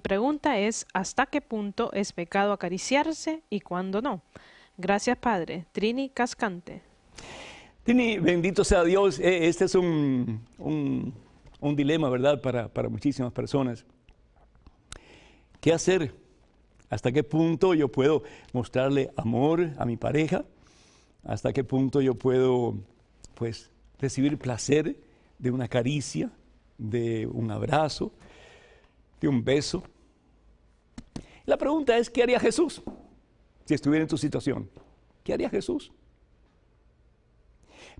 pregunta es, ¿hasta qué punto es pecado acariciarse y cuándo no? Gracias, Padre. Trini Cascante. Trini, bendito sea Dios. Eh, este es un, un, dilema, ¿verdad?, para, para muchísimas personas. ¿Qué hacer? ¿Hasta qué punto yo puedo mostrarle amor a mi pareja? ¿Hasta qué punto yo puedo, pues, recibir placer de una caricia, de un abrazo? de un beso. La pregunta es, ¿qué haría Jesús si estuviera en tu situación? ¿Qué haría Jesús?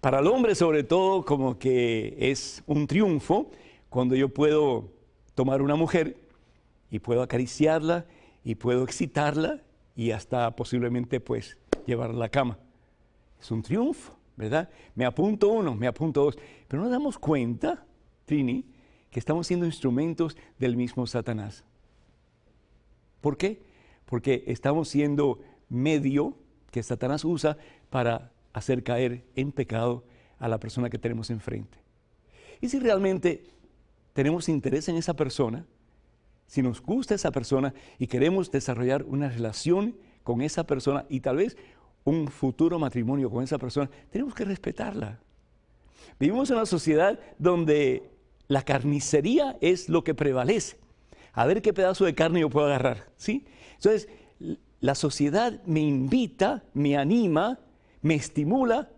Para el hombre sobre todo como que es un triunfo cuando yo puedo tomar una mujer y puedo acariciarla y puedo excitarla y hasta posiblemente pues llevarla a la cama. Es un triunfo, ¿verdad? Me apunto uno, me apunto dos. Pero no nos damos cuenta, Trini, que estamos siendo instrumentos del mismo Satanás. ¿Por qué? Porque estamos siendo medio que Satanás usa para hacer caer en pecado a la persona que tenemos enfrente. Y si realmente tenemos interés en esa persona, si nos gusta esa persona y queremos desarrollar una relación con esa persona y tal vez un futuro matrimonio con esa persona, tenemos que respetarla. Vivimos en una sociedad donde la carnicería es lo que prevalece. A ver qué pedazo de carne yo puedo agarrar, ¿sí? Entonces, la sociedad me invita, me anima, me estimula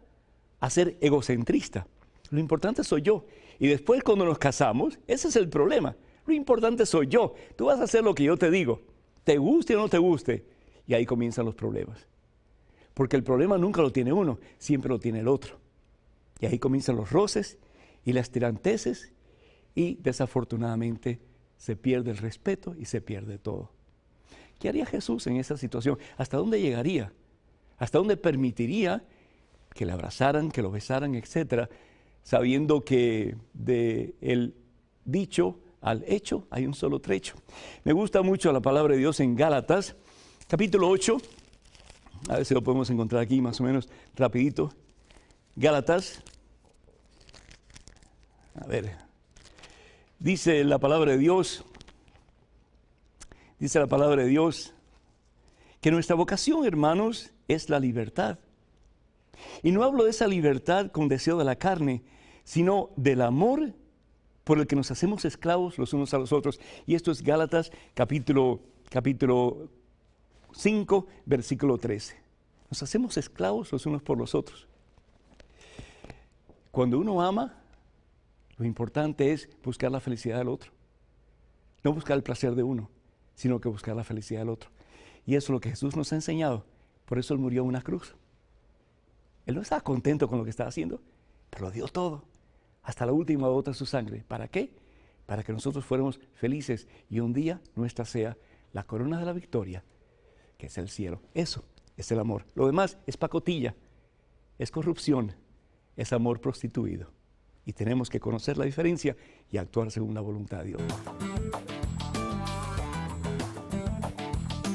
a ser egocentrista. Lo importante soy yo. Y después cuando nos casamos, ese es el problema. Lo importante soy yo. Tú vas a hacer lo que yo te digo, te guste o no te guste. Y ahí comienzan los problemas. Porque el problema nunca lo tiene uno, siempre lo tiene el otro. Y ahí comienzan los roces y las tiranteses y desafortunadamente se pierde el respeto y se pierde todo. ¿Qué haría Jesús en esa situación? ¿Hasta dónde llegaría? ¿Hasta dónde permitiría que le abrazaran, que lo besaran, etcétera, sabiendo que de el dicho al hecho hay un solo trecho? Me gusta mucho la palabra de Dios en Gálatas, capítulo 8. A ver si lo podemos encontrar aquí más o menos rapidito. Gálatas. A ver, Dice la palabra de Dios, dice la palabra de Dios, que nuestra vocación, hermanos, es la libertad. Y no hablo de esa libertad con deseo de la carne, sino del amor por el que nos hacemos esclavos los unos a los otros. Y esto es Gálatas capítulo, capítulo 5, versículo 13. Nos hacemos esclavos los unos por los otros. Cuando uno ama, lo importante es buscar la felicidad del otro. No buscar el placer de uno, sino que buscar la felicidad del otro. Y eso es lo que Jesús nos ha enseñado. Por eso Él murió en una cruz. Él no estaba contento con lo que estaba haciendo, pero lo dio todo. Hasta la última gota de su sangre. ¿Para qué? Para que nosotros fuéramos felices y un día nuestra sea la corona de la victoria, que es el cielo. Eso es el amor. Lo demás es pacotilla, es corrupción, es amor prostituido y tenemos que conocer la diferencia y actuar según la voluntad de Dios.